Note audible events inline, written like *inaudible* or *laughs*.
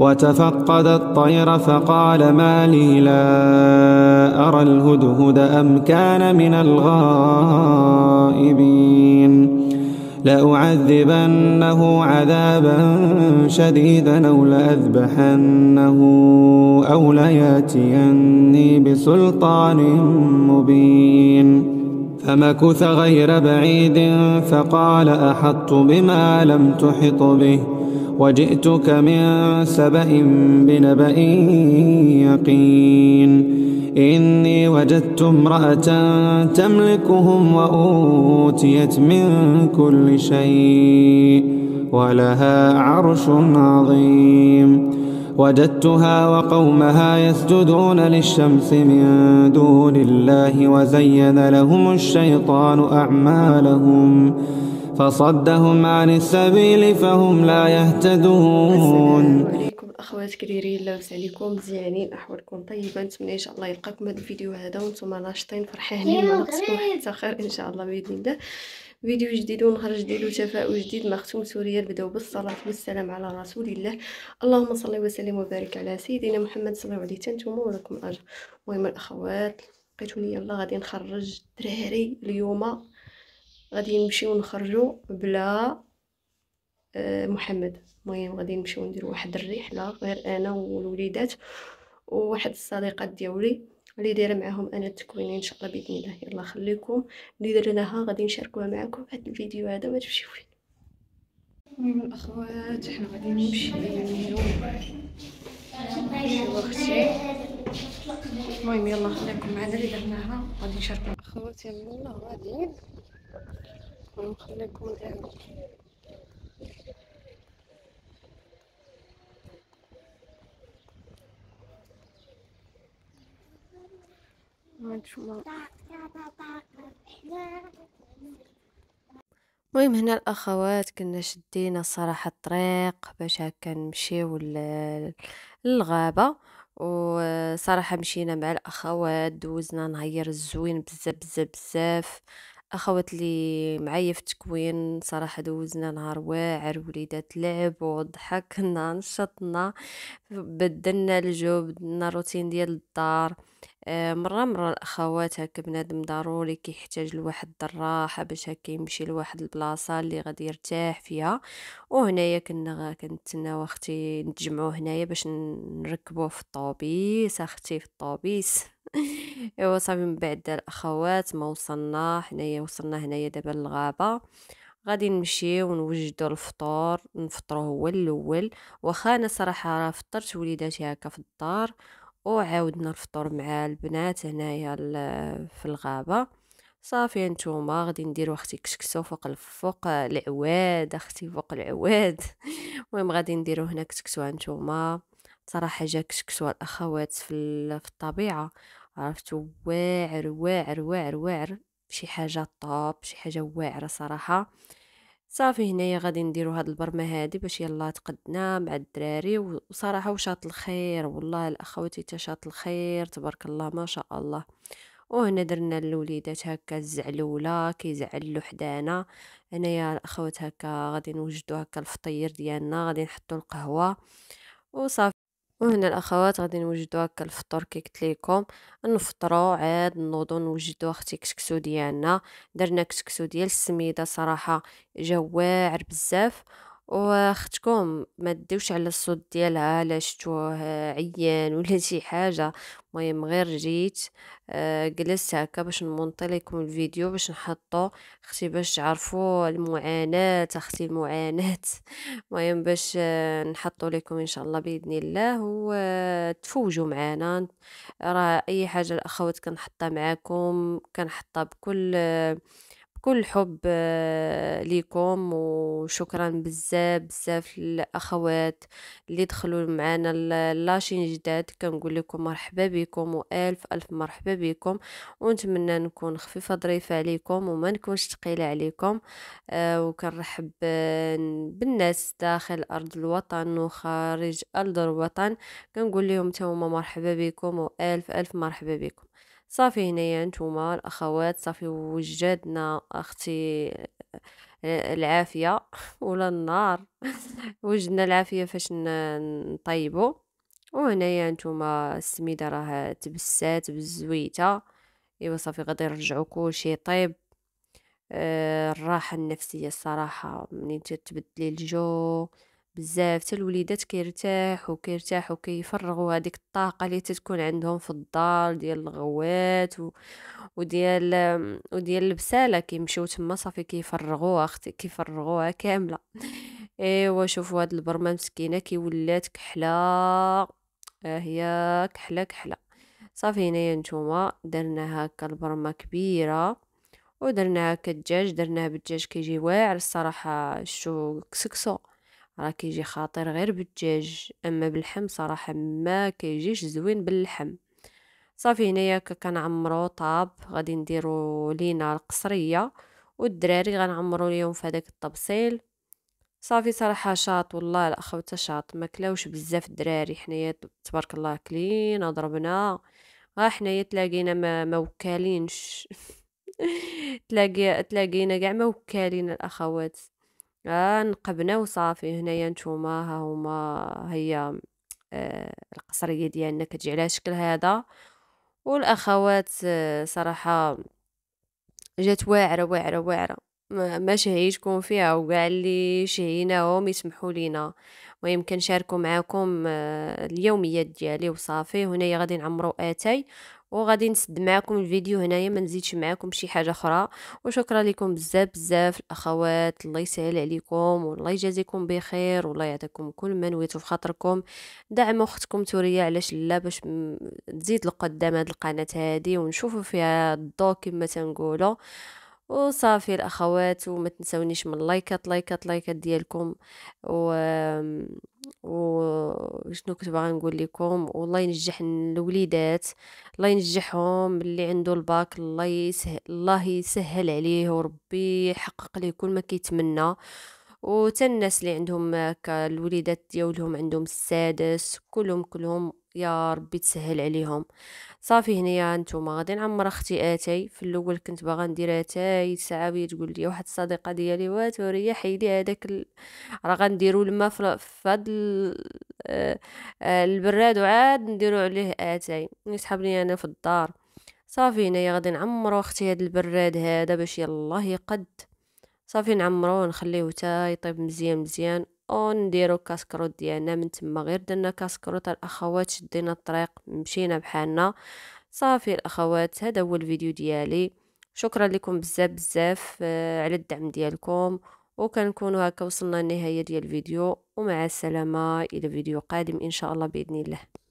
وتفقد الطير فقال ما لي لا أرى الهدهد أم كان من الغائبين لأعذبنه عذابا شديدا أو لأذبحنه أو لياتيني بسلطان مبين فمكث غير بعيد فقال أحط بما لم تحط به وجئتك من سبأ بنبأ يقين إني وجدت امرأة تملكهم وأوتيت من كل شيء ولها عرش عظيم وجدتها وقومها يسجدون للشمس من دون الله وزين لهم الشيطان أعمالهم فصدهم عن السبيل فهم لا يهتدون عليكم الاخوات كريرين لاباس عليكم مزيانين احوالكم طيبه نتمنى ان شاء الله يلقاكم هذا الفيديو هذا وانتم ناشطين فرحانين ونقصكم حتى خير ان شاء الله باذن الله فيديو جديد ونهار جديد وتفاؤل جديد مختوم سوريا نبداو بالصلاة والسلام على رسول الله اللهم صل وسلم وبارك على سيدنا محمد صلى الله عليه وسلم ولكم الأجر المهم الأخوات لقيتوني يلا غادي نخرج دراري اليوم غادي نمشيو نخرجو بلا آه، محمد المهم غادي نمشيو نديرو واحد الرحله غير انا والوليدات وواحد الصديقات ديالي اللي دايره معاهم انا التكوينين ان شاء الله باذن الله يلا خليكم اللي درناها غادي نشاركوها معكم هذا الفيديو هذا ما تمشيو فين المهم الاخوات حنا غادي نمشيو اختي المهم يلا خليكم معنا اللي درناها غادي نشاركوا اخواتي يلا غادي ونخليكم دائما المهم هنا الاخوات كنا شدينا الصراحه الطريق باش هكا نمشيو للغابه وصراحه مشينا مع الاخوات دوزنا نهير الزوين بزاف بزاف بزاف اخوات اللي معايا في التكوين صراحه دوزنا نهار واعر وليدات لعب ضحكنا نشطنا بدلنا الجو بدلنا الروتين ديال الدار آه، مرة مرة الاخوات هكا بنادم ضروري كيحتاج لواحد الراحة باش هكا يمشي لواحد البلاصة اللي غادي يرتاح فيها وهنايا كنا كنتسناو اختي نتجمعو هنايا باش نركبوه في الطوبيس اختي في الطوبيس *laughs* ايوا صافي من بعد الاخوات ما وصلنا حنايا وصلنا هنايا دابا للغابة غادي نمشيو ونوجدو الفطور نفطرو هو الاول واخا انا صراحه راه فطرت وليداتي هكا في الدار وعاودنا الفطور مع البنات هنايا في الغابه صافي نتوما غادي نديرو اختي كسكسو فوق فوق العواد اختي فوق العواد *laughs* المهم غادي نديرو هنا كسكسو نتوما صراحه جا كسكسو الاخوات في في الطبيعه عرفتو واعر واعر واعر واعر شي حاجه طوب شي حاجه واعره صراحه صافي هنايا غادي نديرو هاد البرمه هادي باش يلا تقدنا مع الدراري وصراحه وشاط الخير والله الاخواتي تشاط شاط الخير تبارك الله ما شاء الله وهنا درنا الوليدات هكا الزعلوله كيزعلوا حدانا هنايا الاخوات هكا غادي نوجدو هكا الفطير ديالنا غادي نحطو القهوه وصافي وهنا الاخوات غادي هكا الفطور كي قلت لكم نفطروا عاد نوضوا نوجدوا اختي كسكسو ديالنا درنا كسكسو ديال السميده صراحه جا واعر بزاف واختكم ما ديوش على الصوت ديالها لا شتوه عيان *laughs* ولا شي حاجه المهم غير جيت آه، جلست هكا باش نمونطي لكم الفيديو باش نحطو اختي باش تعرفوا المعاناه اختي المعاناه *laughs* المهم باش آه، نحطو لكم ان شاء الله باذن الله وتفوجوا معنا راه اي حاجه الاخوات كنحطها معاكم كنحطها بكل آه، كل حب آه، ليكم وشكرا بزاف بزاف للاخوات اللي دخلوا معنا لاشين جداد كنقول لكم مرحبا بكم والف الف مرحبا بكم ونتمنى نكون خفيفه ظريفه عليكم وما نكونش ثقيله عليكم آه، وكنرحب آه، بالناس داخل ارض الوطن وخارج ارض الوطن كنقول لهم تما مرحبا بكم والف الف مرحبا بكم صافي هنايا نتوما الاخوات صافي وجدنا اختي آه، العافيه *laughs* ولا النار *laughs* وجدنا العافيه فاش نطيبو وهنايا نتوما السميده راه تبسات بالزويته ايوا صافي غادي نرجعو كلشي طيب آه الراحه النفسيه الصراحه منين تتبدلي الجو بزاف حتى الوليدات كيرتاحوا كيرتاحوا كيفرغوا هذيك الطاقه اللي تتكون عندهم في الدار ديال الغوات و... وديال وديال البساله كيمشيو تما صافي كيفرغوها اختي كيفرغوها كامله *laughs* ايوا شوفوا هاد البرمه مسكينه كي ولات كحله ها هي كحله كحله صافي هنايا نتوما درنا هكا البرمه كبيره هكا الدجاج درناه بالدجاج كيجي واعر الصراحه شو كسكسو راه كيجي خاطر غير بالدجاج اما باللحم صراحه ما كيجيش زوين باللحم صافي هنايا كنعمرو طاب غادي نديرو لينا القصريه والدراري غنعمرو ليهم في هذاك الطبسيل صافي صراحه شاط والله الاخوت شاط ما كلاوش بزاف الدراري حنايا تبارك الله كلينا ضربنا غا حنايا تلاقينا ما, موكلينش *laughs* تلاقي تلاقينا كاع ما وكالين الاخوات آه نقبنا وصافي هنايا نتوما ها هما هي آه القصريه ديالنا كتجي على شكل هذا والاخوات آه صراحه جات واعره واعره واعره ما شهيتكم فيها وكاع اللي شهيناهم يسمحوا لينا ويمكن شاركوا معاكم آه، اليوميات ديالي وصافي هنايا غادي نعمرو اتاي وغادي نسد معكم الفيديو هنايا ما نزيدش معكم شي حاجه اخرى وشكرا لكم بزاف بزاف الاخوات الله يسهل عليكم والله يجازيكم بخير والله يعطيكم كل ما نويتو في خاطركم دعموا اختكم توريا علاش لا باش تزيد لقدام هاد القناه هادي ونشوفوا فيها الضو كما تنقولوا وصافي الاخوات وما تنسونيش من لايكات لايكات لايكات ديالكم و وشنو كنت باغا نقول لكم والله ينجح الوليدات الله ينجحهم اللي عنده الباك الله يسهل الله يسهل عليه وربي يحقق ليه كل ما كيتمنى وتا الناس اللي عندهم آه، الوليدات ديالهم عندهم السادس كلهم كلهم يا ربي تسهل عليهم صافي هنايا نتوما غادي نعمر اختي اتاي في الاول كنت باغا ندير اتاي ساعه تقول لي واحد الصديقه ديالي واتوري حيدي هذاك ال... راه غنديرو الماء في هاد ال... آه، آه، البراد وعاد نديرو عليه اتاي يسحب لي انا في الدار صافي هنايا غادي نعمرو اختي هاد البراد هذا باش يلاه يقد صافي نعمروه ونخليه حتى يطيب مزيان مزيان ونديرو كاسكروت ديالنا من تما غير درنا كاسكروت الاخوات شدينا الطريق مشينا بحالنا صافي الاخوات هذا هو الفيديو ديالي شكرا لكم بزاف بزاف آه، على الدعم ديالكم وكنكونوا هكا وصلنا لنهايه ديال الفيديو ومع السلامه الى فيديو قادم ان شاء الله باذن الله